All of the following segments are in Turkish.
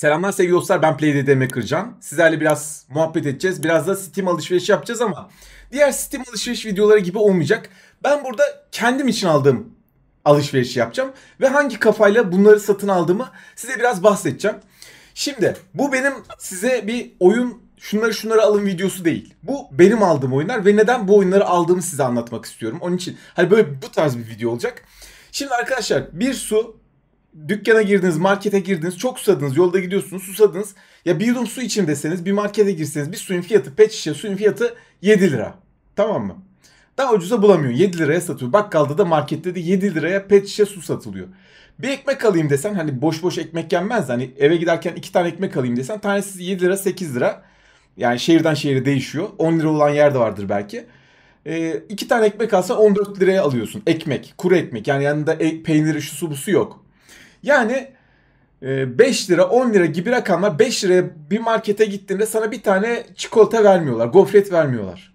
Selamlar sevgili dostlar ben PlayDD Makercan. Sizlerle biraz muhabbet edeceğiz. Biraz da Steam alışveriş yapacağız ama diğer Steam alışveriş videoları gibi olmayacak. Ben burada kendim için aldığım alışveriş yapacağım. Ve hangi kafayla bunları satın aldığımı size biraz bahsedeceğim. Şimdi bu benim size bir oyun şunları şunları alın videosu değil. Bu benim aldığım oyunlar ve neden bu oyunları aldığımı size anlatmak istiyorum. Onun için hani böyle bu tarz bir video olacak. Şimdi arkadaşlar bir su dükkana girdiniz, markete girdiniz, çok susadınız, yolda gidiyorsunuz, susadınız. Ya bir yudum su içim deseniz, bir markete girseniz bir suyun fiyatı, pet şişe suyun fiyatı 7 lira. Tamam mı? Daha ucuza bulamıyor, 7 liraya satıyor. Bakkalda da markette de 7 liraya pet şişe su satılıyor. Bir ekmek alayım desen hani boş boş ekmek yenmez. Hani eve giderken 2 tane ekmek alayım desen tanesi 7 lira 8 lira. Yani şehirden şehire değişiyor. 10 lira olan yer de vardır belki. E, iki tane ekmek alsa 14 liraya alıyorsun. Ekmek, kuru ekmek. Yani yanında e- peyniri, şu su, bu su yok. Yani 5 e, lira 10 lira gibi rakamlar 5 liraya bir markete gittiğinde sana bir tane çikolata vermiyorlar. Gofret vermiyorlar.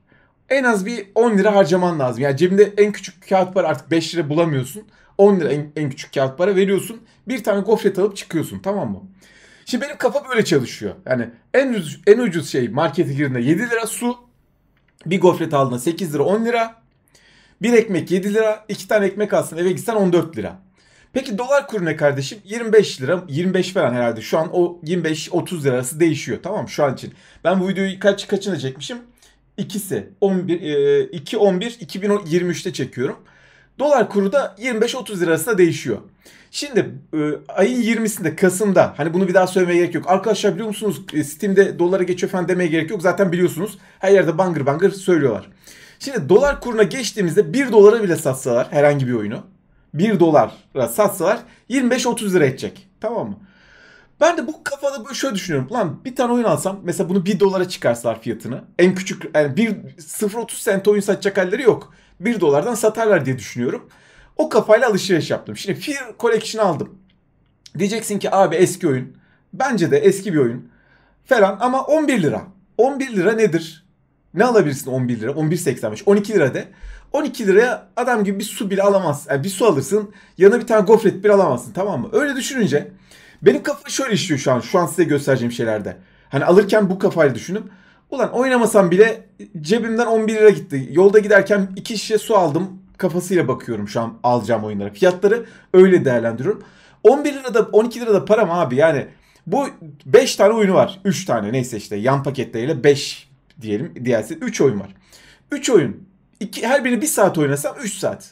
En az bir 10 lira harcaman lazım. Yani cebinde en küçük kağıt para artık 5 lira bulamıyorsun. 10 lira en, en küçük kağıt para veriyorsun. Bir tane gofret alıp çıkıyorsun tamam mı? Şimdi benim kafa böyle çalışıyor. Yani en en ucuz şey markete girdiğinde 7 lira su. Bir gofret aldığında 8 lira 10 lira. Bir ekmek 7 lira. iki tane ekmek alsın eve gitsen 14 lira. Peki dolar kuru ne kardeşim? 25 lira, 25 falan herhalde. Şu an o 25-30 lirası değişiyor tamam şu an için. Ben bu videoyu kaç kaçına çekmişim? İkisi. 11, e, 2 11 2023'te çekiyorum. Dolar kuru da 25-30 lirasına değişiyor. Şimdi e, ayın 20'sinde Kasım'da hani bunu bir daha söylemeye gerek yok. Arkadaşlar biliyor musunuz e, Steam'de dolara geçiyor falan demeye gerek yok. Zaten biliyorsunuz her yerde bangır bangır söylüyorlar. Şimdi dolar kuruna geçtiğimizde 1 dolara bile satsalar herhangi bir oyunu. 1 dolara satsalar 25-30 lira edecek. Tamam mı? Ben de bu kafada böyle şöyle düşünüyorum. Lan bir tane oyun alsam mesela bunu 1 dolara çıkarsalar fiyatını. En küçük yani 1 0.30 sent oyun satacak halleri yok. 1 dolardan satarlar diye düşünüyorum. O kafayla alışveriş yaptım. Şimdi Fear Collection aldım. Diyeceksin ki abi eski oyun. Bence de eski bir oyun. Falan ama 11 lira. 11 lira nedir? Ne alabilirsin 11 lira? 11.85. 12 lira de. 12 liraya adam gibi bir su bile alamaz Yani bir su alırsın. Yanına bir tane gofret bile alamazsın. Tamam mı? Öyle düşününce benim kafa şöyle işliyor şu an. Şu an size göstereceğim şeylerde. Hani alırken bu kafayla düşünüp ulan oynamasam bile cebimden 11 lira gitti. Yolda giderken 2 şişe su aldım kafasıyla bakıyorum şu an alacağım oyunlara. Fiyatları öyle değerlendiriyorum. 11 lirada 12 lirada param abi yani bu 5 tane oyunu var. 3 tane neyse işte yan paketleriyle 5 diyelim DLC 3 oyun var. 3 oyun. İki, her biri 1 saat oynasam 3 saat.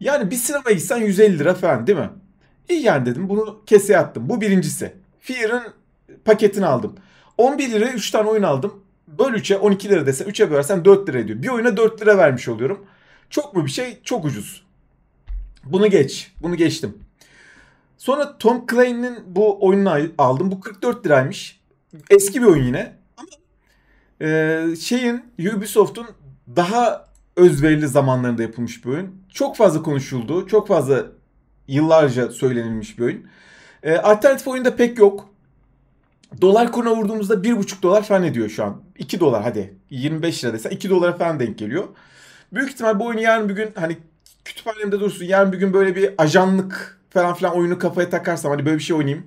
Yani bir sinemaya gitsen 150 lira falan değil mi? İyi yani dedim bunu keseye attım. Bu birincisi. Fear'ın paketini aldım. 11 lira 3 tane oyun aldım. Böl 3'e 12 lira desen 3'e bölersen 4 lira ediyor. Bir oyuna 4 lira vermiş oluyorum. Çok mu bir şey? Çok ucuz. Bunu geç. Bunu geçtim. Sonra Tom Clay'nin bu oyununu aldım. Bu 44 liraymış. Eski bir oyun yine e, şeyin Ubisoft'un daha özverili zamanlarında yapılmış bir oyun. Çok fazla konuşuldu. Çok fazla yıllarca söylenilmiş bir oyun. E, alternatif oyunda pek yok. Dolar kuruna vurduğumuzda 1,5 dolar falan ediyor şu an. 2 dolar hadi. 25 lira desen 2 dolara falan denk geliyor. Büyük ihtimal bu oyun yarın bir gün hani kütüphanemde dursun. Yarın bir gün böyle bir ajanlık falan filan oyunu kafaya takarsam hani böyle bir şey oynayayım.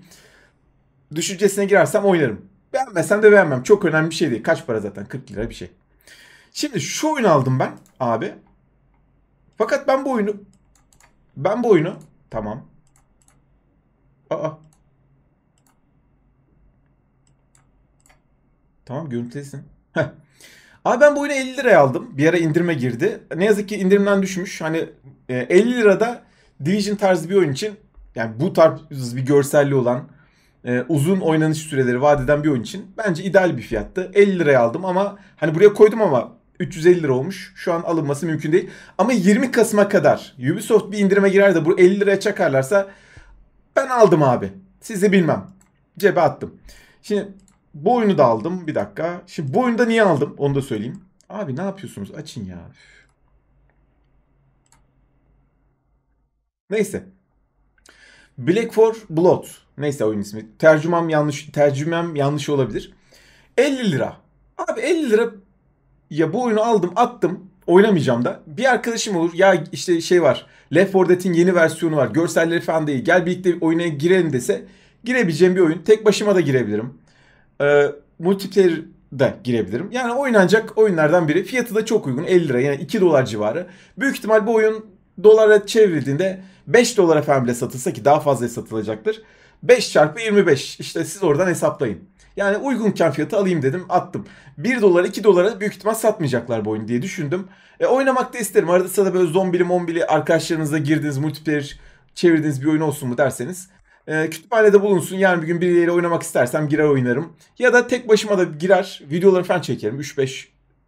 Düşüncesine girersem oynarım. Beğenmesen de beğenmem. Çok önemli bir şey değil. Kaç para zaten? 40 lira bir şey. Şimdi şu oyunu aldım ben abi. Fakat ben bu oyunu ben bu oyunu tamam. Aa. Tamam görüntülesin. Abi ben bu oyunu 50 liraya aldım. Bir ara indirime girdi. Ne yazık ki indirimden düşmüş. Hani 50 e, lirada Division tarzı bir oyun için yani bu tarz bir görselli olan e, uzun oynanış süreleri vadeden bir oyun için bence ideal bir fiyattı. 50 liraya aldım ama hani buraya koydum ama 350 lira olmuş. Şu an alınması mümkün değil. Ama 20 Kasım'a kadar Ubisoft bir indirime girer de bu 50 liraya çakarlarsa ben aldım abi. Sizi bilmem. Cebe attım. Şimdi bu oyunu da aldım. Bir dakika. Şimdi bu oyunu da niye aldım? Onu da söyleyeyim. Abi ne yapıyorsunuz? Açın ya. Neyse. Black for Blood Neyse oyun ismi. Tercümem yanlış tercümem yanlış olabilir. 50 lira. Abi 50 lira ya bu oyunu aldım attım oynamayacağım da. Bir arkadaşım olur ya işte şey var Left 4 Dead'in yeni versiyonu var görselleri falan değil gel birlikte oyuna girelim dese girebileceğim bir oyun. Tek başıma da girebilirim. Ee, multiplayer da girebilirim. Yani oynanacak oyunlardan biri. Fiyatı da çok uygun 50 lira yani 2 dolar civarı. Büyük ihtimal bu oyun dolara çevrildiğinde 5 dolara falan bile satılsa ki daha fazla satılacaktır. 5 çarpı 25. İşte siz oradan hesaplayın. Yani uygunken fiyatı alayım dedim attım. 1 dolara 2 dolara büyük ihtimal satmayacaklar bu oyunu diye düşündüm. E, oynamak da isterim. Arada sırada böyle zombili mombili arkadaşlarınızla girdiniz multiplayer çevirdiğiniz bir oyun olsun mu derseniz. E, kütüphanede bulunsun. Yarın bir gün biriyle oynamak istersem girer oynarım. Ya da tek başıma da girer videoları falan çekerim. 3-5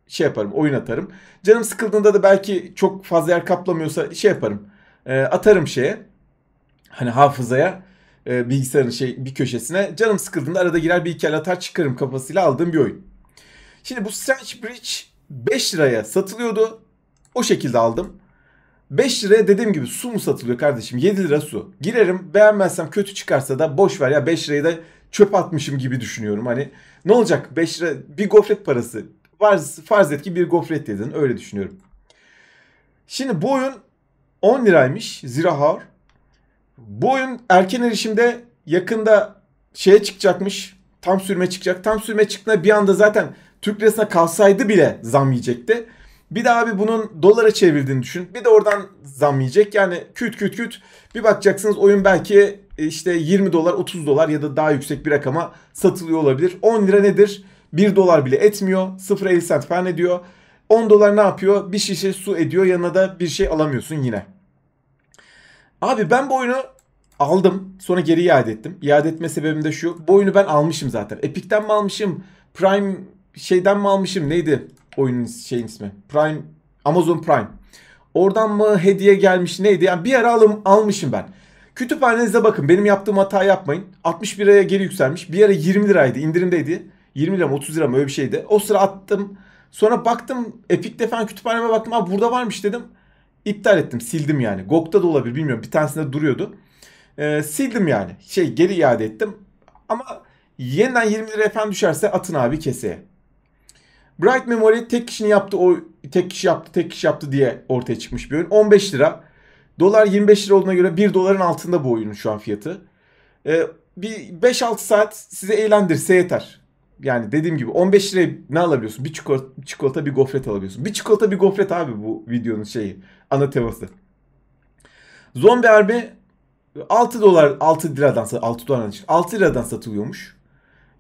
şey yaparım oyun atarım. Canım sıkıldığında da belki çok fazla yer kaplamıyorsa şey yaparım. E, atarım şeye. Hani hafızaya e, bilgisayarın şey bir köşesine. Canım sıkıldığında arada girer bir iki el atar çıkarım kafasıyla aldığım bir oyun. Şimdi bu Strange Bridge 5 liraya satılıyordu. O şekilde aldım. 5 liraya dediğim gibi su mu satılıyor kardeşim? 7 lira su. Girerim beğenmezsem kötü çıkarsa da boş ver ya 5 lirayı da çöp atmışım gibi düşünüyorum. Hani ne olacak 5 lira bir gofret parası. Farz, farz et ki bir gofret dedin öyle düşünüyorum. Şimdi bu oyun 10 liraymış Zira Hour. Bu oyun erken erişimde yakında şeye çıkacakmış. Tam sürme çıkacak. Tam sürme çıktığında bir anda zaten Türk lirasına kalsaydı bile zam yiyecekti. Bir de abi bunun dolara çevrildiğini düşün. Bir de oradan zam yiyecek. Yani küt küt küt bir bakacaksınız oyun belki e, işte 20 dolar 30 dolar ya da daha yüksek bir rakama satılıyor olabilir. 10 lira nedir? 1 dolar bile etmiyor. 0.50 cent falan ediyor. 10 dolar ne yapıyor? Bir şişe su ediyor. Yanına da bir şey alamıyorsun yine. Abi ben bu oyunu aldım. Sonra geri iade ettim. İade etme sebebim de şu. Bu oyunu ben almışım zaten. Epic'ten mi almışım? Prime şeyden mi almışım? Neydi oyunun şeyin ismi? Prime Amazon Prime. Oradan mı hediye gelmiş neydi? Yani bir ara alım, almışım ben. Kütüphanenize bakın. Benim yaptığım hata yapmayın. 61 liraya geri yükselmiş. Bir ara 20 liraydı. indirimdeydi. 20 lira mı 30 lira mı öyle bir şeydi. O sıra attım. Sonra baktım Epic'te falan kütüphaneme baktım. Abi burada varmış dedim. İptal ettim sildim yani. GOG'da da olabilir bilmiyorum. Bir tanesinde duruyordu. E, sildim yani. Şey geri iade ettim. Ama yeniden 20 lira efendim düşerse atın abi keseye. Bright Memory tek kişinin yaptı o tek kişi yaptı tek kişi yaptı diye ortaya çıkmış bir oyun. 15 lira. Dolar 25 lira olduğuna göre 1 doların altında bu oyunun şu an fiyatı. Ee, bir 5-6 saat size eğlendirse yeter yani dediğim gibi 15 liraya ne alabiliyorsun? Bir çikolata, çikolata bir gofret alabiliyorsun. Bir çikolata bir gofret abi bu videonun şeyi. Ana teması. Zombie harbi 6 dolar 6 liradan 6 dolardan 6 liradan satılıyormuş.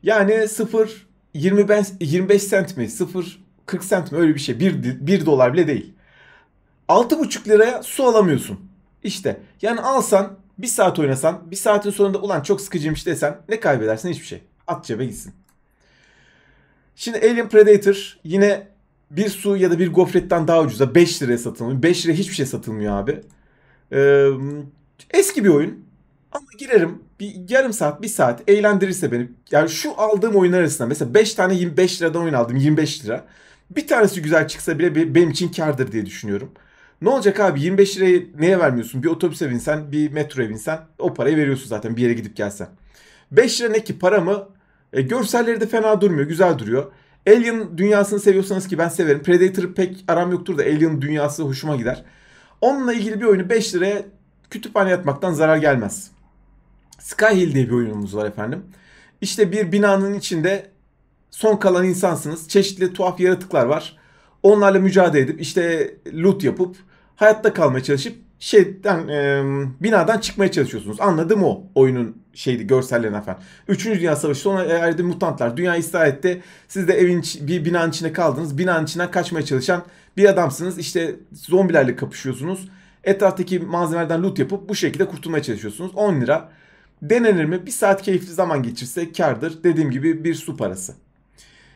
Yani 0 25 25 sent mi? 0 40 sent mi öyle bir şey. 1 1 dolar bile değil. 6,5 liraya su alamıyorsun. İşte yani alsan bir saat oynasan bir saatin sonunda ulan çok sıkıcıymış desen ne kaybedersin hiçbir şey. At cebe gitsin. Şimdi Alien Predator yine bir su ya da bir gofretten daha ucuza 5 liraya satılmıyor. 5 liraya hiçbir şey satılmıyor abi. Ee, eski bir oyun. Ama girerim bir yarım saat bir saat eğlendirirse beni. Yani şu aldığım oyunlar arasında mesela 5 tane 25 liradan oyun aldım 25 lira. Bir tanesi güzel çıksa bile benim için kardır diye düşünüyorum. Ne olacak abi 25 lirayı neye vermiyorsun? Bir otobüse binsen bir metroya binsen o parayı veriyorsun zaten bir yere gidip gelsen. 5 lira ne ki para mı? E, görselleri de fena durmuyor. Güzel duruyor. Alien dünyasını seviyorsanız ki ben severim. Predator pek aram yoktur da Alien dünyası hoşuma gider. Onunla ilgili bir oyunu 5 liraya kütüphane yatmaktan zarar gelmez. Sky Hill diye bir oyunumuz var efendim. İşte bir binanın içinde son kalan insansınız. Çeşitli tuhaf yaratıklar var. Onlarla mücadele edip işte loot yapıp hayatta kalmaya çalışıp şeyden e, binadan çıkmaya çalışıyorsunuz. Anladım o oyunun şeydi görsellerine falan. Üçüncü Dünya Savaşı sonra erdi mutantlar. Dünya istila etti. Siz de evin bir binanın içine kaldınız. Binanın içinden kaçmaya çalışan bir adamsınız. İşte zombilerle kapışıyorsunuz. Etraftaki malzemelerden loot yapıp bu şekilde kurtulmaya çalışıyorsunuz. 10 lira. Denenir mi? Bir saat keyifli zaman geçirse kardır. Dediğim gibi bir su parası.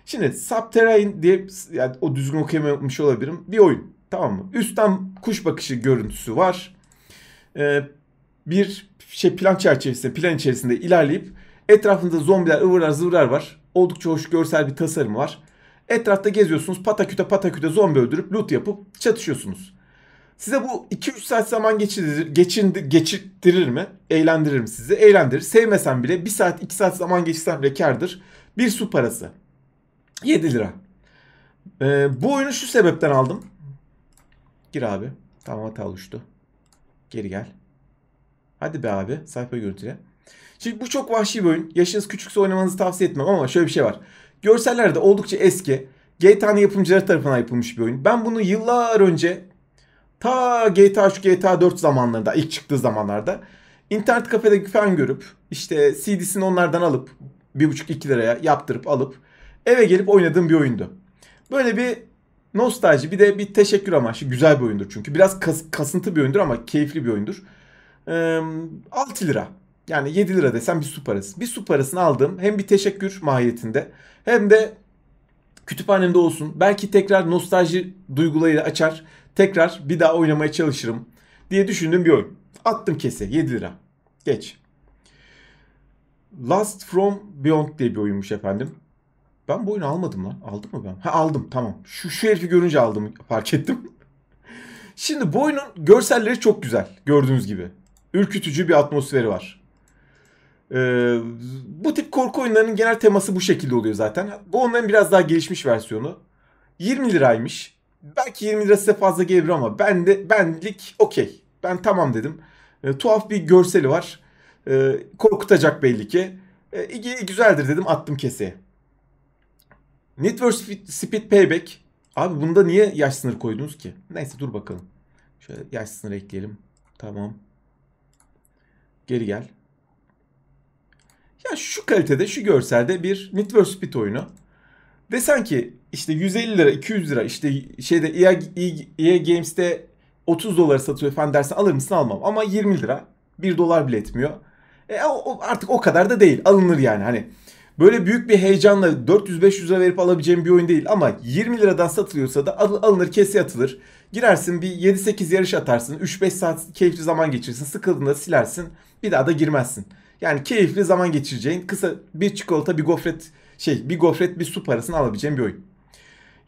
Şimdi Subterrane diye yani o düzgün okuyamamış olabilirim. Bir oyun. Tamam mı? Üstten kuş bakışı görüntüsü var. Ee, bir şey plan çerçevesinde, plan içerisinde ilerleyip etrafında zombiler, ıvırlar, zıvırlar var. Oldukça hoş görsel bir tasarım var. Etrafta geziyorsunuz, pataküte pataküte zombi öldürüp loot yapıp çatışıyorsunuz. Size bu 2-3 saat zaman geçirir, geçindir, geçirtirir mi? Eğlendirir mi sizi? Eğlendirir. Sevmesen bile 1 saat 2 saat zaman geçirsen bile kardır. Bir su parası. 7 lira. Ee, bu oyunu şu sebepten aldım. Gir abi. Tamam hata oluştu. Geri gel. Hadi be abi sayfa görüntüle. Şimdi bu çok vahşi bir oyun. Yaşınız küçükse oynamanızı tavsiye etmem ama şöyle bir şey var. Görseller de oldukça eski. GTA yapımcıları tarafından yapılmış bir oyun. Ben bunu yıllar önce ta GTA 3, GTA 4 zamanlarında, ilk çıktığı zamanlarda internet kafede falan görüp işte CD'sini onlardan alıp 1,5-2 liraya yaptırıp alıp eve gelip oynadığım bir oyundu. Böyle bir nostalji bir de bir teşekkür amaçlı güzel bir oyundur çünkü. Biraz kas, kasıntı bir oyundur ama keyifli bir oyundur. 6 lira. Yani 7 lira desem bir su parası. Bir su parasını aldım. hem bir teşekkür mahiyetinde hem de kütüphanemde olsun. Belki tekrar nostalji duygularıyla açar. Tekrar bir daha oynamaya çalışırım diye düşündüğüm bir oyun. Attım kese 7 lira. Geç. Last From Beyond diye bir oyunmuş efendim. Ben bu oyunu almadım lan. Aldım mı ben? Ha aldım tamam. Şu, şu herifi görünce aldım fark ettim. Şimdi bu oyunun görselleri çok güzel gördüğünüz gibi ürkütücü bir atmosferi var. Ee, bu tip korku oyunlarının genel teması bu şekilde oluyor zaten. Bu onların biraz daha gelişmiş versiyonu. 20 liraymış. Belki 20 lira size fazla gelir ama ben de benlik okey. Ben tamam dedim. E, tuhaf bir görseli var. E, korkutacak belli ki. E, güzeldir dedim attım keseye. Need for Speed Payback. Abi bunda niye yaş sınırı koydunuz ki? Neyse dur bakalım. Şöyle yaş sınırı ekleyelim. Tamam. Geri gel. Ya şu kalitede, şu görselde bir Need for Speed oyunu. Desen ki işte 150 lira, 200 lira işte şeyde EA, EA e Games'te 30 dolar satıyor falan dersen alır mısın almam. Ama 20 lira 1 dolar bile etmiyor. E, artık o kadar da değil. Alınır yani hani. Böyle büyük bir heyecanla 400-500 lira verip alabileceğim bir oyun değil ama 20 liradan satılıyorsa da alınır kesi atılır. Girersin bir 7-8 yarış atarsın. 3-5 saat keyifli zaman geçirsin. Sıkıldığında silersin. Bir daha da girmezsin. Yani keyifli zaman geçireceğin kısa bir çikolata bir gofret şey bir gofret bir su parasını alabileceğin bir oyun.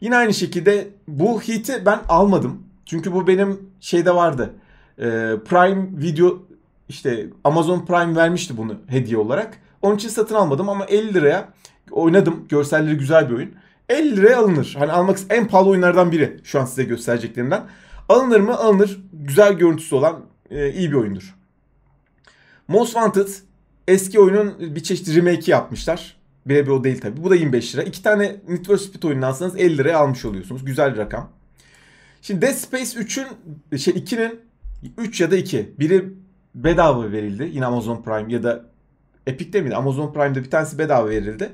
Yine aynı şekilde bu hit'i ben almadım. Çünkü bu benim şeyde vardı. Ee, Prime Video işte Amazon Prime vermişti bunu hediye olarak. Onun için satın almadım ama 50 liraya oynadım. Görselleri güzel bir oyun. 50 liraya alınır. Hani almak en pahalı oyunlardan biri şu an size göstereceklerimden. Alınır mı? Alınır. Güzel görüntüsü olan e, iyi bir oyundur. Most Wanted eski oyunun bir çeşit remake'i yapmışlar. Birebir o değil tabi. Bu da 25 lira. İki tane Need for Speed oyunu alsanız 50 liraya almış oluyorsunuz. Güzel bir rakam. Şimdi Dead Space 3'ün şey 2'nin 3 ya da 2. Biri bedava verildi. Yine Amazon Prime ya da Epic'te miydi? Amazon Prime'de bir tanesi bedava verildi.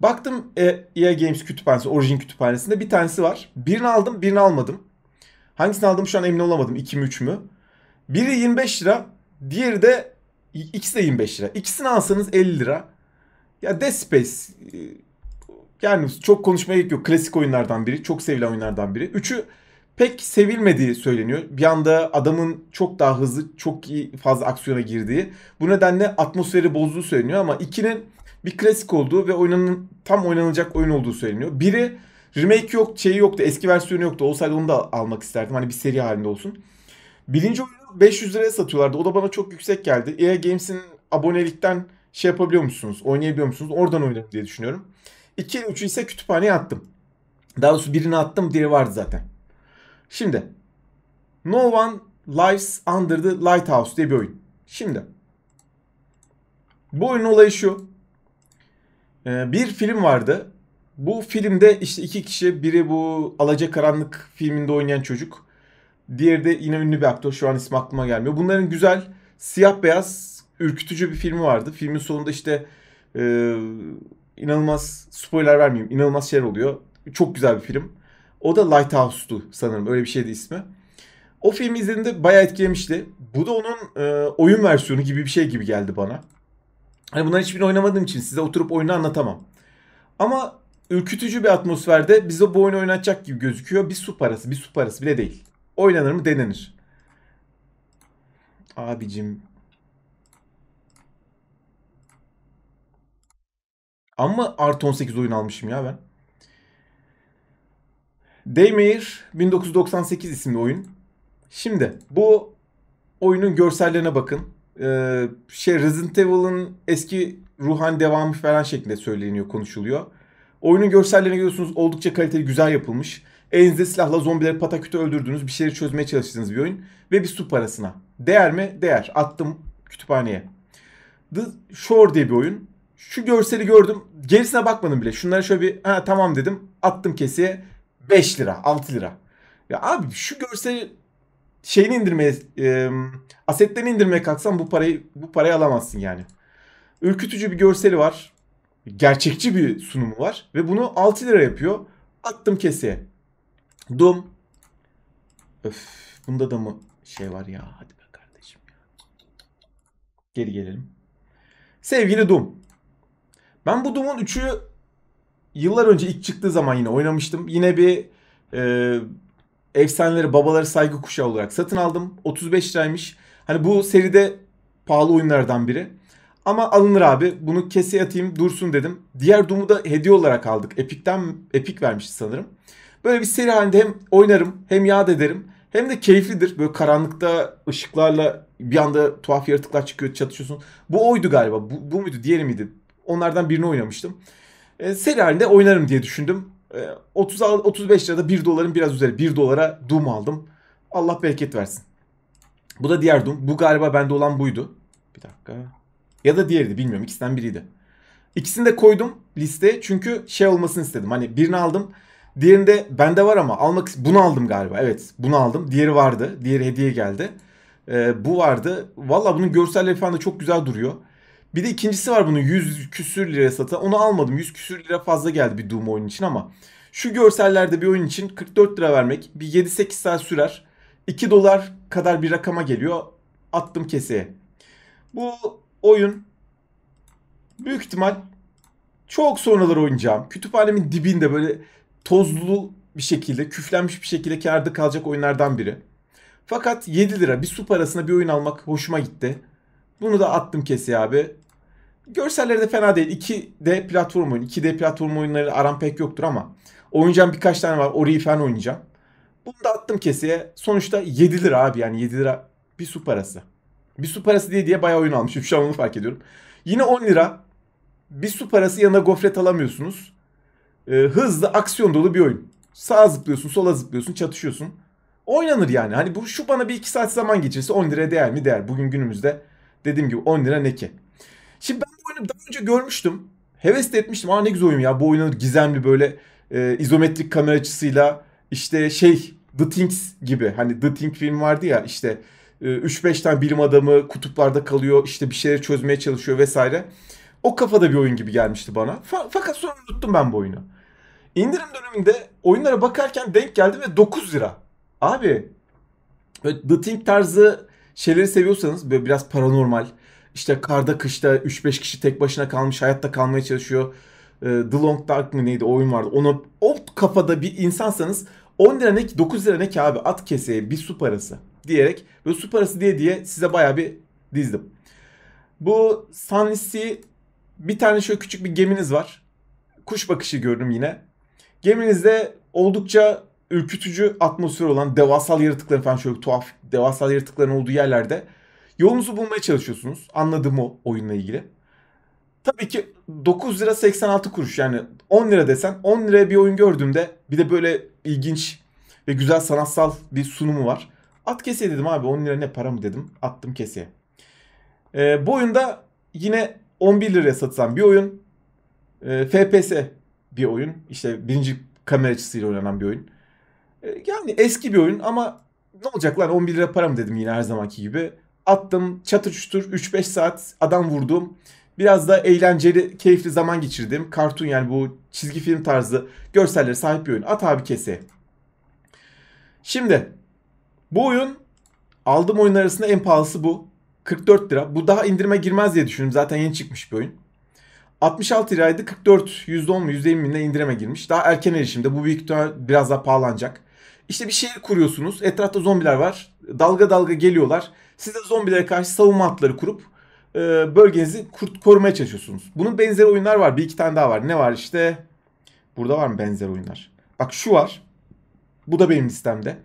Baktım EA e Games kütüphanesi, orijin kütüphanesinde bir tanesi var. Birini aldım, birini almadım. Hangisini aldım şu an emin olamadım. 2 mi 3 mü? Biri 25 lira, diğeri de ikisi de 25 lira. İkisini alsanız 50 lira. Ya Dead Space e, yani çok konuşmaya gerek yok. Klasik oyunlardan biri, çok sevilen oyunlardan biri. Üçü pek sevilmediği söyleniyor. Bir anda adamın çok daha hızlı, çok iyi fazla aksiyona girdiği. Bu nedenle atmosferi bozduğu söyleniyor ama ikinin bir klasik olduğu ve oynanın, tam oynanacak oyun olduğu söyleniyor. Biri remake yok, şeyi yoktu, eski versiyonu yoktu. Olsaydı onu da almak isterdim. Hani bir seri halinde olsun. Birinci oyunu 500 liraya satıyorlardı. O da bana çok yüksek geldi. EA Games'in abonelikten şey yapabiliyor musunuz? Oynayabiliyor musunuz? Oradan oynarım diye düşünüyorum. 2 ile 3'ü ise kütüphaneye attım. Daha doğrusu birini attım, diğeri vardı zaten. Şimdi No One Lives Under the Lighthouse diye bir oyun. Şimdi bu oyunun olayı şu. Ee, bir film vardı. Bu filmde işte iki kişi biri bu Alacakaranlık filminde oynayan çocuk. Diğeri de yine ünlü bir aktör. Şu an ismi aklıma gelmiyor. Bunların güzel siyah beyaz ürkütücü bir filmi vardı. Filmin sonunda işte e, inanılmaz spoiler vermeyeyim. inanılmaz şeyler oluyor. Çok güzel bir film. O da Lighthouse'tu sanırım. Öyle bir şeydi ismi. O filmi izlediğimde bayağı etkilemişti. Bu da onun e, oyun versiyonu gibi bir şey gibi geldi bana. Hani bunların hiçbirini oynamadığım için size oturup oyunu anlatamam. Ama ürkütücü bir atmosferde bize bu oyunu oynatacak gibi gözüküyor. Bir su parası, bir su parası bile değil. Oynanır mı denenir. Abicim. Ama artı 18 oyun almışım ya ben. Daymare 1998 isimli oyun. Şimdi bu oyunun görsellerine bakın e, şey Resident Evil'ın eski ruhan devamı falan şeklinde söyleniyor, konuşuluyor. Oyunun görsellerini görüyorsunuz oldukça kaliteli, güzel yapılmış. Elinizde silahla zombileri pataküte öldürdüğünüz bir şeyleri çözmeye çalıştığınız bir oyun. Ve bir su parasına. Değer mi? Değer. Attım kütüphaneye. The Shore diye bir oyun. Şu görseli gördüm. Gerisine bakmadım bile. Şunlara şöyle bir ha tamam dedim. Attım keseye. 5 lira, 6 lira. Ya abi şu görseli şeyini indirmeye e, asetlerini indirmeye kalksan bu parayı bu parayı alamazsın yani. Ürkütücü bir görseli var. Gerçekçi bir sunumu var ve bunu 6 lira yapıyor. Attım keseye. Dum. Öf, bunda da mı şey var ya? Hadi be kardeşim Geri gelelim. Sevgili Dum. Ben bu Dum'un 3'ü yıllar önce ilk çıktığı zaman yine oynamıştım. Yine bir e, efsaneleri babaları saygı kuşağı olarak satın aldım. 35 liraymış. Hani bu seride pahalı oyunlardan biri. Ama alınır abi. Bunu kese atayım dursun dedim. Diğer Doom'u da hediye olarak aldık. Epic'ten Epic vermişti sanırım. Böyle bir seri halinde hem oynarım hem yad ederim. Hem de keyiflidir. Böyle karanlıkta ışıklarla bir anda tuhaf yaratıklar çıkıyor çatışıyorsun. Bu oydu galiba. Bu, bu muydu? Diğeri miydi? Onlardan birini oynamıştım. E, seri halinde oynarım diye düşündüm. 30 35 lirada 1 doların biraz üzeri 1 dolara Doom aldım. Allah bereket versin. Bu da diğer Doom. Bu galiba bende olan buydu. Bir dakika. Ya da diğeriydi bilmiyorum. İkisinden biriydi. İkisini de koydum listeye çünkü şey olmasını istedim. Hani birini aldım. Diğerinde bende var ama almak bunu aldım galiba. Evet bunu aldım. Diğeri vardı. Diğeri hediye geldi. Ee, bu vardı. Valla bunun görselleri falan da çok güzel duruyor. Bir de ikincisi var bunu 100 küsür lira satan. Onu almadım. 100 küsür lira fazla geldi bir Doom oyun için ama şu görsellerde bir oyun için 44 lira vermek bir 7-8 saat sürer. 2 dolar kadar bir rakama geliyor. Attım keseye. Bu oyun büyük ihtimal çok sonraları oynayacağım. Kütüphanemin dibinde böyle tozlu bir şekilde, küflenmiş bir şekilde kârda kalacak oyunlardan biri. Fakat 7 lira bir su parasına bir oyun almak hoşuma gitti. Bunu da attım keseye abi. Görselleri de fena değil. 2D platform oyun. 2D platform oyunları aram pek yoktur ama oynayacağım birkaç tane var. Orayı falan oynayacağım. Bunu da attım keseye. Sonuçta 7 lira abi yani 7 lira bir su parası. Bir su parası diye diye bayağı oyun almışım. Şu an onu fark ediyorum. Yine 10 lira. Bir su parası yanına gofret alamıyorsunuz. Ee, hızlı aksiyon dolu bir oyun. Sağa zıplıyorsun, sola zıplıyorsun, çatışıyorsun. Oynanır yani. Hani bu şu bana bir iki saat zaman geçirse 10 lira değer mi? Değer. Bugün günümüzde Dediğim gibi 10 lira ne ki? Şimdi ben bu oyunu daha önce görmüştüm. Heves de etmiştim. Aa ne güzel oyun ya. Bu oyunu gizemli böyle e, izometrik kamera açısıyla işte şey The Things gibi. Hani The Thing film vardı ya işte 3-5 e, tane bilim adamı kutuplarda kalıyor işte bir şeyleri çözmeye çalışıyor vesaire. O kafada bir oyun gibi gelmişti bana. Fakat sonra unuttum ben bu oyunu. İndirim döneminde oyunlara bakarken denk geldi ve 9 lira. Abi The Thing tarzı şeyleri seviyorsanız böyle biraz paranormal işte karda kışta 3-5 kişi tek başına kalmış hayatta kalmaya çalışıyor. Ee, The Long Dark mı neydi o oyun vardı. Onu o kafada bir insansanız 10 lira ne 9 lira ne ki abi at keseye bir su parası diyerek böyle su parası diye diye size baya bir dizdim. Bu Sunlessea bir tane şöyle küçük bir geminiz var. Kuş bakışı gördüm yine. Geminizde oldukça ürkütücü atmosfer olan devasal yaratıkların falan şöyle tuhaf devasal yaratıkların olduğu yerlerde yolunuzu bulmaya çalışıyorsunuz. anladım o oyunla ilgili. Tabii ki 9 lira 86 kuruş yani 10 lira desen 10 liraya bir oyun gördüğümde bir de böyle ilginç ve güzel sanatsal bir sunumu var. At keseye dedim abi 10 lira ne para mı dedim attım keseye. Ee, bu oyunda yine 11 liraya satılan bir oyun. Ee, FPS bir oyun. işte birinci kamera açısıyla oynanan bir oyun. Ee, yani eski bir oyun ama ne olacak lan 11 lira para mı dedim yine her zamanki gibi. Attım çatır çutur 3-5 saat adam vurdum. Biraz da eğlenceli, keyifli zaman geçirdim. Kartun yani bu çizgi film tarzı görsellere sahip bir oyun. At abi kese. Şimdi bu oyun aldığım oyunlar arasında en pahalısı bu. 44 lira. Bu daha indirime girmez diye düşündüm. Zaten yeni çıkmış bir oyun. 66 liraydı 44 %10 mu %20 mi indirime girmiş. Daha erken erişimde bu büyük ihtimal biraz daha pahalanacak. İşte bir şehir kuruyorsunuz. Etrafta zombiler var. Dalga dalga geliyorlar. Siz de zombilere karşı savunma hatları kurup e, bölgenizi kurt korumaya çalışıyorsunuz. Bunun benzeri oyunlar var. Bir iki tane daha var. Ne var işte? Burada var mı benzer oyunlar? Bak şu var. Bu da benim listemde.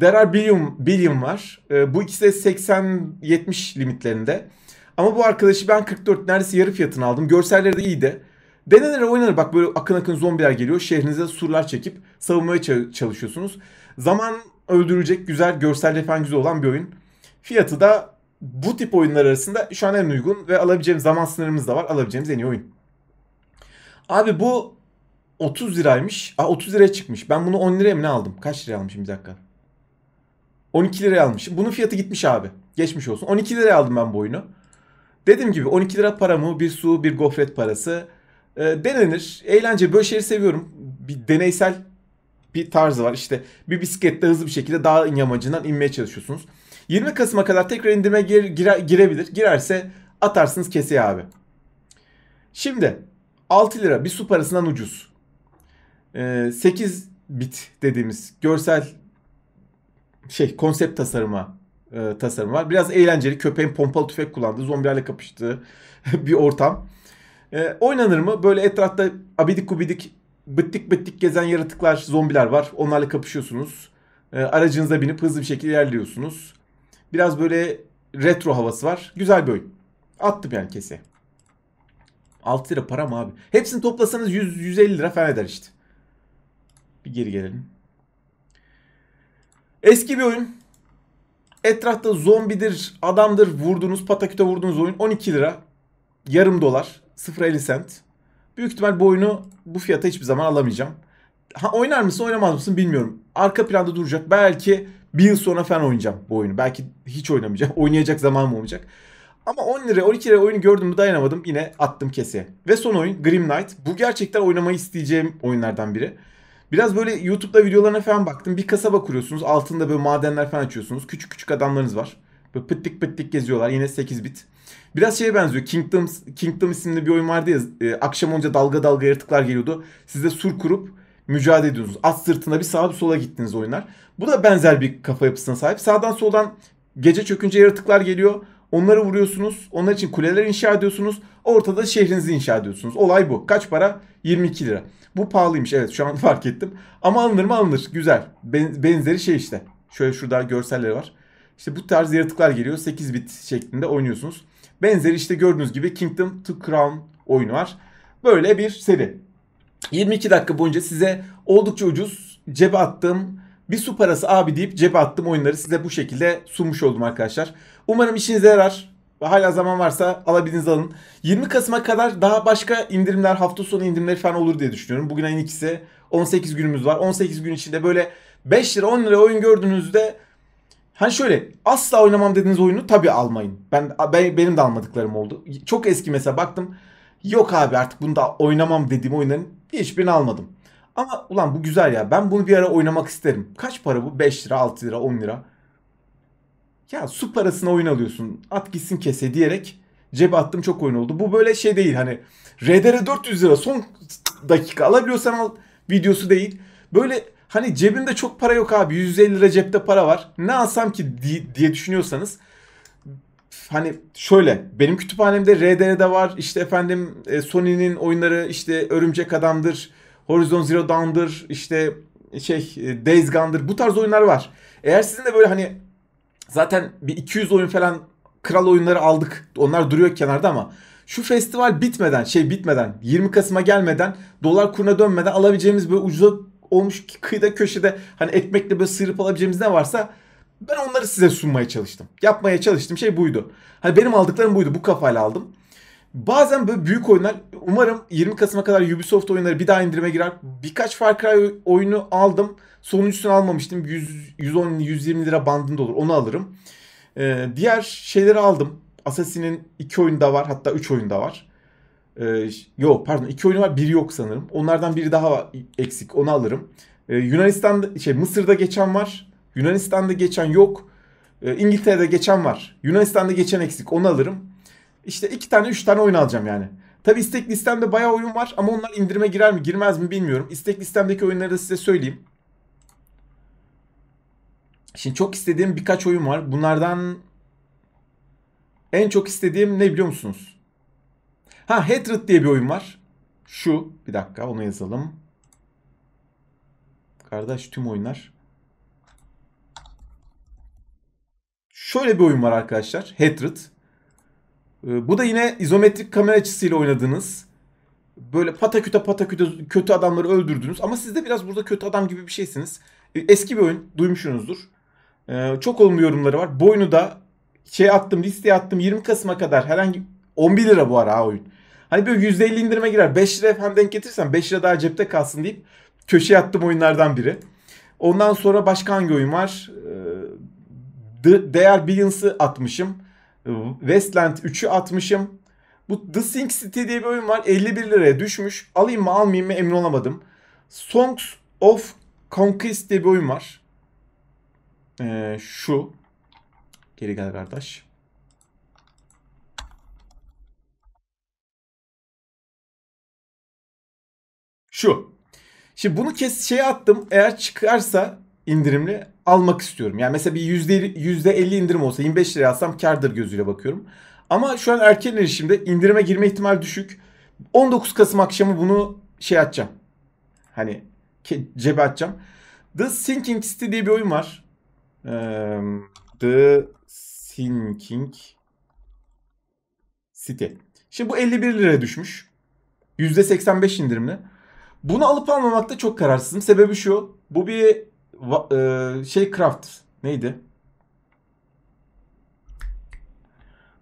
There are billion, billion var. E, bu ikisi de 80-70 limitlerinde. Ama bu arkadaşı ben 44 neredeyse yarı fiyatını aldım. Görselleri de iyiydi. Denenir oynanır. Bak böyle akın akın zombiler geliyor. Şehrinize surlar çekip savunmaya çalışıyorsunuz. Zaman öldürecek güzel görsel yapan güzel olan bir oyun. Fiyatı da bu tip oyunlar arasında şu an en uygun ve alabileceğimiz zaman sınırımız da var. Alabileceğimiz en iyi oyun. Abi bu 30 liraymış. Aa 30 liraya çıkmış. Ben bunu 10 liraya mı ne aldım? Kaç liraya almışım bir dakika. 12 liraya almışım. Bunun fiyatı gitmiş abi. Geçmiş olsun. 12 liraya aldım ben bu oyunu. Dediğim gibi 12 lira paramı bir su bir gofret parası. E, denenir. Eğlence böyle şeyleri seviyorum. Bir deneysel bir tarzı var. İşte bir bisikletle hızlı bir şekilde dağın yamacından inmeye çalışıyorsunuz. 20 Kasım'a kadar tekrar indirime gir, gire, girebilir. Girerse atarsınız keseye abi. Şimdi 6 lira bir su parasından ucuz. Ee, 8 bit dediğimiz görsel şey konsept tasarıma e, tasarım var. Biraz eğlenceli köpeğin pompalı tüfek kullandığı zombilerle kapıştığı bir ortam. E, oynanır mı? Böyle etrafta abidik gubidik bıttık bıttık gezen yaratıklar, zombiler var. Onlarla kapışıyorsunuz. E, aracınıza binip hızlı bir şekilde ilerliyorsunuz. Biraz böyle retro havası var. Güzel bir oyun. Attım yani kese. 6 lira para mı abi? Hepsini toplasanız 100 150 lira falan eder işte. Bir geri gelelim. Eski bir oyun. Etrafta zombidir, adamdır vurduğunuz, pataküte vurdunuz oyun 12 lira. Yarım dolar. 0.50 sent. Büyük ihtimal bu oyunu bu fiyata hiçbir zaman alamayacağım. Ha, oynar mısın oynamaz mısın bilmiyorum. Arka planda duracak. Belki bir yıl sonra falan oynayacağım bu oyunu. Belki hiç oynamayacağım. Oynayacak zamanım olmayacak. Ama 10 lira 12 lira oyunu gördüm dayanamadım. Yine attım keseye. Ve son oyun Grim Knight. Bu gerçekten oynamayı isteyeceğim oyunlardan biri. Biraz böyle YouTube'da videolarına falan baktım. Bir kasaba kuruyorsunuz. Altında böyle madenler falan açıyorsunuz. Küçük küçük adamlarınız var. Böyle pıttık pıttık geziyorlar. Yine 8 bit. Biraz şeye benziyor. Kingdom Kingdom isimli bir oyun vardı ya. E, akşam olunca dalga dalga yaratıklar geliyordu. Siz de sur kurup mücadele ediyorsunuz. At sırtına bir sağa bir sola gittiniz oyunlar. Bu da benzer bir kafa yapısına sahip. Sağdan soldan gece çökünce yaratıklar geliyor. Onları vuruyorsunuz. Onlar için kuleler inşa ediyorsunuz. Ortada şehrinizi inşa ediyorsunuz. Olay bu. Kaç para? 22 lira. Bu pahalıymış. Evet şu an fark ettim. Ama alınır mı alınır. Güzel. Benzeri şey işte. Şöyle şurada görselleri var. İşte bu tarz yaratıklar geliyor. 8 bit şeklinde oynuyorsunuz. Benzeri işte gördüğünüz gibi Kingdom to Crown oyunu var. Böyle bir seri. 22 dakika boyunca size oldukça ucuz cebe attığım bir su parası abi deyip cebe attığım oyunları size bu şekilde sunmuş oldum arkadaşlar. Umarım işinize yarar. Hala zaman varsa alabildiğiniz alın. 20 Kasım'a kadar daha başka indirimler, hafta sonu indirimleri falan olur diye düşünüyorum. Bugün ayın ikisi 18 günümüz var. 18 gün içinde böyle 5 lira 10 lira oyun gördüğünüzde Hani şöyle asla oynamam dediğiniz oyunu tabii almayın. Ben, ben benim de almadıklarım oldu. Çok eski mesela baktım. Yok abi artık bunu da oynamam dediğim oyunların hiçbirini almadım. Ama ulan bu güzel ya. Ben bunu bir ara oynamak isterim. Kaç para bu? 5 lira, 6 lira, 10 lira. Ya su parasına oyun alıyorsun. At gitsin kese diyerek cebe attım çok oyun oldu. Bu böyle şey değil hani RDR 400 lira son dakika alabiliyorsan al videosu değil. Böyle Hani cebimde çok para yok abi. 150 lira cepte para var. Ne alsam ki diye düşünüyorsanız hani şöyle benim kütüphanemde RDR'de var işte efendim e, Sony'nin oyunları işte Örümcek Adam'dır, Horizon Zero Dawn'dır, işte e, şey e, Days Gone'dır bu tarz oyunlar var. Eğer sizin de böyle hani zaten bir 200 oyun falan kral oyunları aldık. Onlar duruyor kenarda ama şu festival bitmeden şey bitmeden 20 Kasım'a gelmeden dolar kuruna dönmeden alabileceğimiz böyle ucuza olmuş ki kıyıda köşede hani ekmekle böyle sıyırıp alabileceğimiz ne varsa ben onları size sunmaya çalıştım. Yapmaya çalıştığım şey buydu. Hani benim aldıklarım buydu. Bu kafayla aldım. Bazen böyle büyük oyunlar umarım 20 Kasım'a kadar Ubisoft oyunları bir daha indirime girer. Birkaç Far Cry oyunu aldım. Sonuncusunu almamıştım. 100, 110 120 lira bandında olur. Onu alırım. Ee, diğer şeyleri aldım. Assassin'in 2 oyunda var. Hatta 3 oyunda var. Ee, yok pardon iki oyunu var biri yok sanırım. Onlardan biri daha eksik onu alırım. Ee, Yunanistan'da şey Mısır'da geçen var. Yunanistan'da geçen yok. Ee, İngiltere'de geçen var. Yunanistan'da geçen eksik onu alırım. İşte iki tane üç tane oyun alacağım yani. Tabi istek listemde bayağı oyun var ama onlar indirime girer mi girmez mi bilmiyorum. İstek listemdeki oyunları da size söyleyeyim. Şimdi çok istediğim birkaç oyun var. Bunlardan en çok istediğim ne biliyor musunuz? Ha Hatred diye bir oyun var. Şu bir dakika onu yazalım. Kardeş tüm oyunlar. Şöyle bir oyun var arkadaşlar. Hatred. Ee, bu da yine izometrik kamera açısıyla oynadığınız böyle pataküte pataküte kötü adamları öldürdünüz. Ama siz de biraz burada kötü adam gibi bir şeysiniz. Ee, eski bir oyun duymuşsunuzdur. Ee, çok olumlu yorumları var. Boynu da şey attım listeye attım 20 Kasım'a kadar herhangi 11 lira bu ara oyun. Hani böyle %50 indirime girer. 5 lira hem denk getirsen 5 lira daha cepte kalsın deyip köşeye attım oyunlardan biri. Ondan sonra başka hangi oyun var? Ee, The, They Billions'ı atmışım. Westland 3'ü atmışım. Bu The Sink City diye bir oyun var. 51 liraya düşmüş. Alayım mı almayayım mı emin olamadım. Songs of Conquest diye bir oyun var. Ee, şu. Geri gel kardeş. şu. Şimdi bunu kes şeye attım. Eğer çıkarsa indirimli almak istiyorum. Yani mesela bir %50, %50 indirim olsa 25 liraya alsam kardır gözüyle bakıyorum. Ama şu an erken erişimde indirime girme ihtimal düşük. 19 Kasım akşamı bunu şey atacağım. Hani cebe atacağım. The Sinking City diye bir oyun var. The Sinking City. Şimdi bu 51 liraya düşmüş. %85 indirimli. Bunu alıp almamakta çok kararsızım. Sebebi şu. Bu bir e, şey craft. Neydi?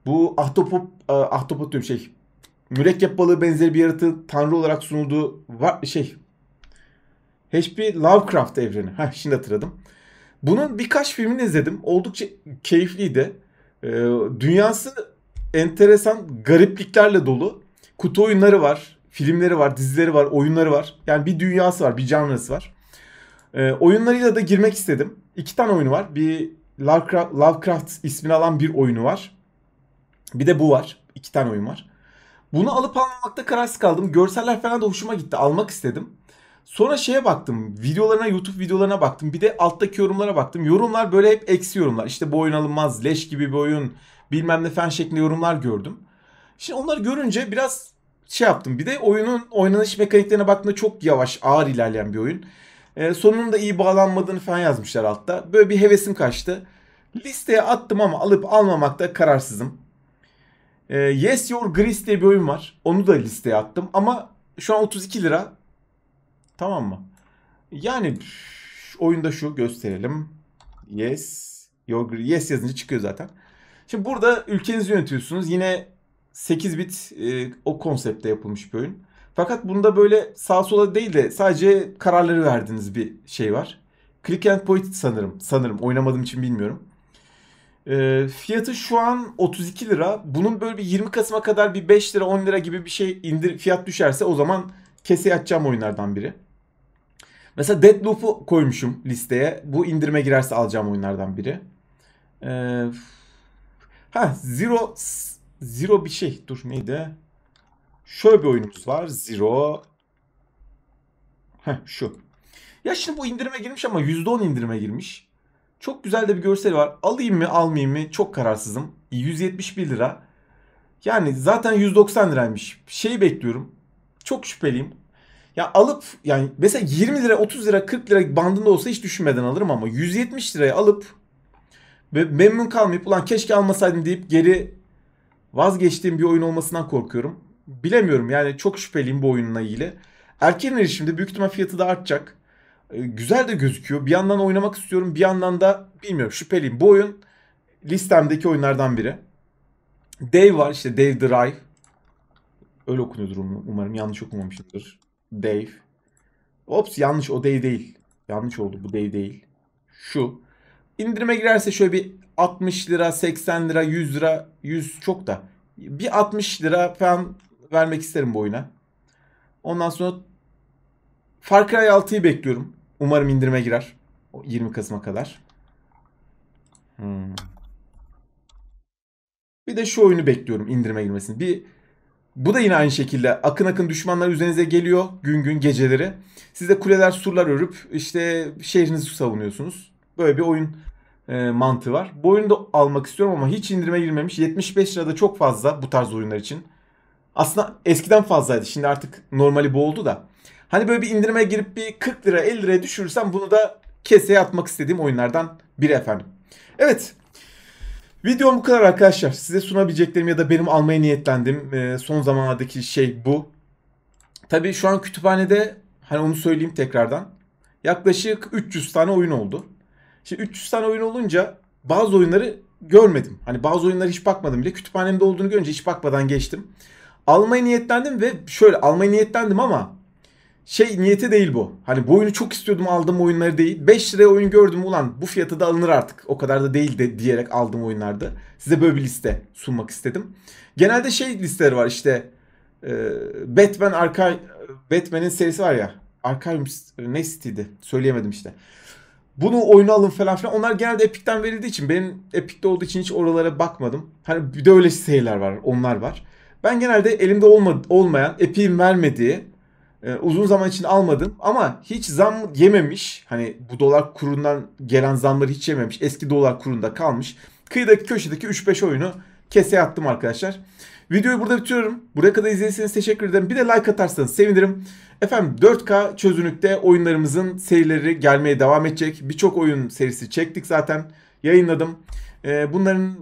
Bu ahtapot, e, ahtapot diyorum şey. Mürekkep balığı benzeri bir yaratığı tanrı olarak sunulduğu var, şey. H.P. Lovecraft evreni. Heh, şimdi hatırladım. Bunun birkaç filmini izledim. Oldukça keyifliydi. E, dünyası enteresan garipliklerle dolu. Kutu oyunları var. Filmleri var, dizileri var, oyunları var. Yani bir dünyası var, bir canlısı var. E, oyunlarıyla da girmek istedim. İki tane oyunu var. Bir Lovecraft, Lovecraft ismini alan bir oyunu var. Bir de bu var. İki tane oyun var. Bunu alıp almamakta kararsız kaldım. Görseller falan da hoşuma gitti. Almak istedim. Sonra şeye baktım. Videolarına, YouTube videolarına baktım. Bir de alttaki yorumlara baktım. Yorumlar böyle hep eksi yorumlar. İşte bu oyun alınmaz, leş gibi bir oyun, bilmem ne falan şeklinde yorumlar gördüm. Şimdi onları görünce biraz şey yaptım. Bir de oyunun oynanış mekaniklerine baktığımda çok yavaş, ağır ilerleyen bir oyun. E, sonunun iyi bağlanmadığını falan yazmışlar altta. Böyle bir hevesim kaçtı. Listeye attım ama alıp almamakta kararsızım. E, yes Your Gris diye bir oyun var. Onu da listeye attım ama şu an 32 lira. Tamam mı? Yani oyunda şu gösterelim. Yes Your Grease. Yes yazınca çıkıyor zaten. Şimdi burada ülkenizi yönetiyorsunuz. Yine 8 bit e, o konsepte yapılmış bir oyun. Fakat bunda böyle sağ sola değil de sadece kararları verdiğiniz bir şey var. Click and point sanırım. Sanırım oynamadığım için bilmiyorum. E, fiyatı şu an 32 lira. Bunun böyle bir 20 Kasım'a kadar bir 5 lira 10 lira gibi bir şey indir fiyat düşerse o zaman kese açacağım oyunlardan biri. Mesela Deadloop'u koymuşum listeye. Bu indirime girerse alacağım oyunlardan biri. Ee, ha Zero Zero bir şey. Dur neydi? Şöyle bir oyunumuz var. Zero. Heh, şu. Ya şimdi bu indirime girmiş ama %10 indirime girmiş. Çok güzel de bir görsel var. Alayım mı almayayım mı çok kararsızım. 171 lira. Yani zaten 190 liraymış. Şeyi bekliyorum. Çok şüpheliyim. Ya alıp yani mesela 20 lira 30 lira 40 lira bandında olsa hiç düşünmeden alırım ama 170 liraya alıp ve memnun kalmayıp ulan keşke almasaydım deyip geri vazgeçtiğim bir oyun olmasından korkuyorum. Bilemiyorum yani çok şüpheliyim bu oyunla ilgili. Erken erişimde büyük ihtimal fiyatı da artacak. Ee, güzel de gözüküyor. Bir yandan oynamak istiyorum bir yandan da bilmiyorum şüpheliyim. Bu oyun listemdeki oyunlardan biri. Dave var işte Dave Dry. Öyle okunuyordur um-, umarım yanlış okumamışımdır. Dave. Ops yanlış o Dave değil. Yanlış oldu bu Dave değil. Şu. İndirime girerse şöyle bir 60 lira, 80 lira, 100 lira, 100 çok da. Bir 60 lira falan vermek isterim bu oyuna. Ondan sonra Far Cry 6'yı bekliyorum. Umarım indirime girer. 20 Kasım'a kadar. Hmm. Bir de şu oyunu bekliyorum indirime girmesini. Bir bu da yine aynı şekilde akın akın düşmanlar üzerinize geliyor gün gün geceleri. Siz de kuleler surlar örüp işte şehrinizi savunuyorsunuz. Böyle bir oyun e, mantığı var. Bu oyunu da almak istiyorum ama hiç indirime girmemiş. 75 lira da çok fazla bu tarz oyunlar için. Aslında eskiden fazlaydı. Şimdi artık normali bu oldu da. Hani böyle bir indirime girip bir 40 lira 50 liraya düşürürsem bunu da keseye atmak istediğim oyunlardan biri efendim. Evet. Videom bu kadar arkadaşlar. Size sunabileceklerim ya da benim almaya niyetlendim e, son zamanlardaki şey bu. Tabii şu an kütüphanede hani onu söyleyeyim tekrardan. Yaklaşık 300 tane oyun oldu. Şimdi 300 tane oyun olunca bazı oyunları görmedim. Hani bazı oyunları hiç bakmadım bile. Kütüphanemde olduğunu görünce hiç bakmadan geçtim. Almayı niyetlendim ve şöyle almayı niyetlendim ama şey niyeti değil bu. Hani bu oyunu çok istiyordum aldım oyunları değil. 5 liraya oyun gördüm ulan bu fiyata da alınır artık. O kadar da değil de diyerek aldım oyunlarda. Size böyle bir liste sunmak istedim. Genelde şey listeleri var işte e, Batman Arkay Batman'in serisi var ya. Arkay e, ne City'di? Söyleyemedim işte bunu oyuna alın falan filan. Onlar genelde Epic'ten verildiği için benim Epic'te olduğu için hiç oralara bakmadım. Hani bir de öyle şeyler var. Onlar var. Ben genelde elimde olma, olmayan, Epic'in vermediği, e, uzun zaman için almadım ama hiç zam yememiş. Hani bu dolar kurundan gelen zamları hiç yememiş. Eski dolar kurunda kalmış. Kıyıdaki köşedeki 3-5 oyunu keseye attım arkadaşlar. Videoyu burada bitiriyorum. Buraya kadar izlediyseniz teşekkür ederim. Bir de like atarsanız sevinirim. Efendim 4K çözünürlükte oyunlarımızın serileri gelmeye devam edecek. Birçok oyun serisi çektik zaten. Yayınladım. Ee, bunların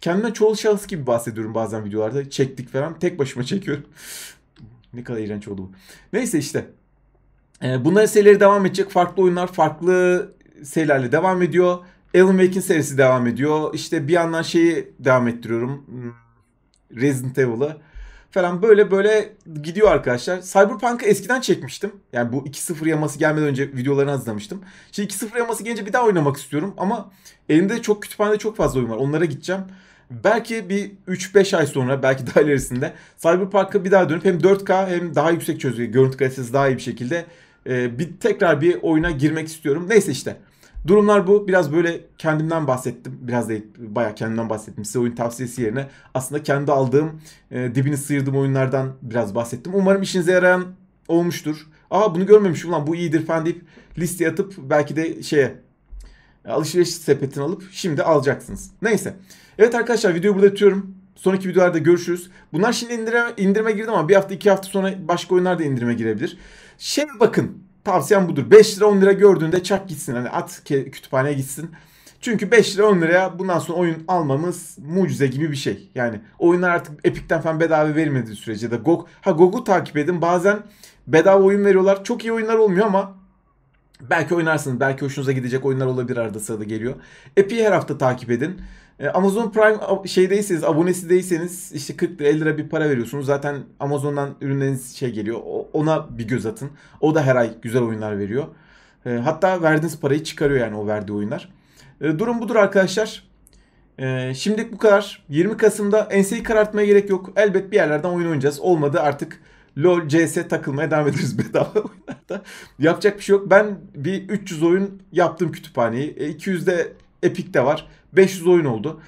kendime çoğul şahıs gibi bahsediyorum bazen videolarda. Çektik falan. Tek başıma çekiyorum. ne kadar iğrenç oldu bu. Neyse işte. Ee, bunların serileri devam edecek. Farklı oyunlar farklı serilerle devam ediyor. Alan Wake'in serisi devam ediyor. İşte bir yandan şeyi devam ettiriyorum. Hmm, Resident Evil'ı falan böyle böyle gidiyor arkadaşlar. Cyberpunk'ı eskiden çekmiştim. Yani bu 2.0 yaması gelmeden önce videolarını hazırlamıştım. Şimdi 2.0 yaması gelince bir daha oynamak istiyorum ama elimde çok kütüphanede çok fazla oyun var. Onlara gideceğim. Belki bir 3-5 ay sonra belki daha ilerisinde Cyberpunk'a bir daha dönüp hem 4K hem daha yüksek çözünürlük, görüntü kalitesi daha iyi bir şekilde e, bir tekrar bir oyuna girmek istiyorum. Neyse işte. Durumlar bu. Biraz böyle kendimden bahsettim. Biraz da baya kendimden bahsettim. Size oyun tavsiyesi yerine aslında kendi aldığım e, dibini sıyırdığım oyunlardan biraz bahsettim. Umarım işinize yarayan olmuştur. Aa bunu görmemişim lan bu iyidir falan deyip listeye atıp belki de şeye e, alışveriş sepetini alıp şimdi alacaksınız. Neyse. Evet arkadaşlar videoyu burada tutuyorum. Sonraki videolarda görüşürüz. Bunlar şimdi indirime, indirime girdi ama bir hafta iki hafta sonra başka oyunlar da indirime girebilir. Şey bakın tavsiyem budur. 5 lira 10 lira gördüğünde çak gitsin. Hani at kütüphaneye gitsin. Çünkü 5 lira 10 liraya bundan sonra oyun almamız mucize gibi bir şey. Yani oyunlar artık Epic'ten falan bedava vermediği sürece de GOG. Ha GOG'u takip edin. Bazen bedava oyun veriyorlar. Çok iyi oyunlar olmuyor ama Belki oynarsınız. Belki hoşunuza gidecek oyunlar olabilir arada sırada geliyor. Epey'i her hafta takip edin. E, Amazon Prime şeydeyseniz, abonesi değilseniz işte 40 lira 50 lira bir para veriyorsunuz. Zaten Amazon'dan ürünleriniz şey geliyor. Ona bir göz atın. O da her ay güzel oyunlar veriyor. E, hatta verdiğiniz parayı çıkarıyor yani o verdiği oyunlar. E, durum budur arkadaşlar. Şimdilik bu kadar. 20 Kasım'da enseyi karartmaya gerek yok. Elbet bir yerlerden oyun oynayacağız. Olmadı artık LoL, CS takılmaya devam ederiz bedava oyunlarda. Yapacak bir şey yok. Ben bir 300 oyun yaptım kütüphaneyi. E, 200'de de var. 500 oyun oldu.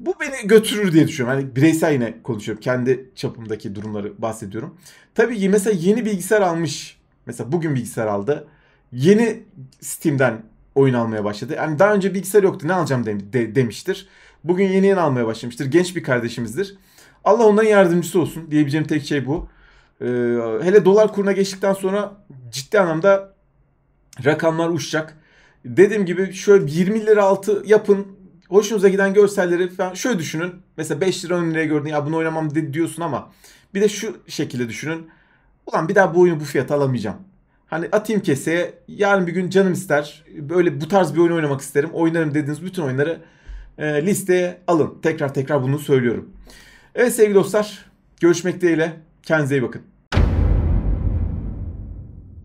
Bu beni götürür diye düşünüyorum. Hani bireysel yine konuşuyorum. Kendi çapımdaki durumları bahsediyorum. Tabii ki mesela yeni bilgisayar almış. Mesela bugün bilgisayar aldı. Yeni Steam'den oyun almaya başladı. Yani daha önce bilgisayar yoktu ne alacağım de, de, demiştir. Bugün yeni yeni almaya başlamıştır. Genç bir kardeşimizdir. Allah ondan yardımcısı olsun diyebileceğim tek şey bu. Ee, hele dolar kuruna geçtikten sonra ciddi anlamda rakamlar uçacak. Dediğim gibi şöyle 20 lira altı yapın. Hoşunuza giden görselleri falan şöyle düşünün. Mesela 5 lira 10 liraya gördün ya bunu oynamam diyorsun ama bir de şu şekilde düşünün. Ulan bir daha bu oyunu bu fiyata alamayacağım. Hani atayım keseye yarın bir gün canım ister. Böyle bu tarz bir oyun oynamak isterim. Oynarım dediğiniz bütün oyunları e, listeye alın. Tekrar tekrar bunu söylüyorum. Evet sevgili dostlar görüşmek dileğiyle. Kendinize iyi bakın.